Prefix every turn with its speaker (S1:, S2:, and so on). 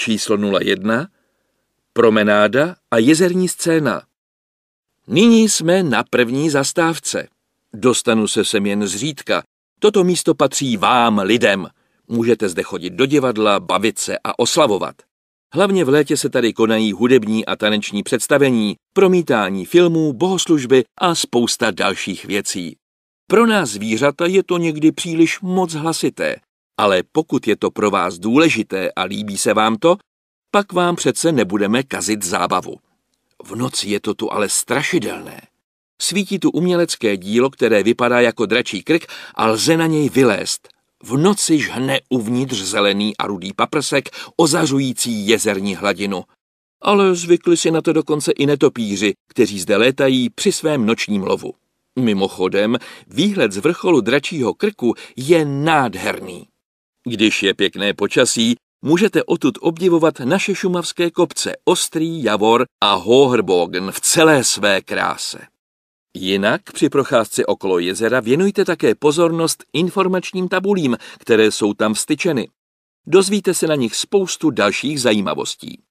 S1: číslo 01, promenáda a jezerní scéna. Nyní jsme na první zastávce. Dostanu se sem jen zřídka. Toto místo patří vám, lidem. Můžete zde chodit do divadla, bavit se a oslavovat. Hlavně v létě se tady konají hudební a taneční představení, promítání filmů, bohoslužby a spousta dalších věcí. Pro nás zvířata je to někdy příliš moc hlasité ale pokud je to pro vás důležité a líbí se vám to, pak vám přece nebudeme kazit zábavu. V noci je to tu ale strašidelné. Svítí tu umělecké dílo, které vypadá jako dračí krk a lze na něj vylézt. V noci žhne uvnitř zelený a rudý paprsek, ozařující jezerní hladinu. Ale zvykli si na to dokonce i netopíři, kteří zde létají při svém nočním lovu. Mimochodem, výhled z vrcholu dračího krku je nádherný. Když je pěkné počasí, můžete odtud obdivovat naše šumavské kopce Ostrý, Javor a Hoherbogen v celé své kráse. Jinak při procházce okolo jezera věnujte také pozornost informačním tabulím, které jsou tam vstyčeny. Dozvíte se na nich spoustu dalších zajímavostí.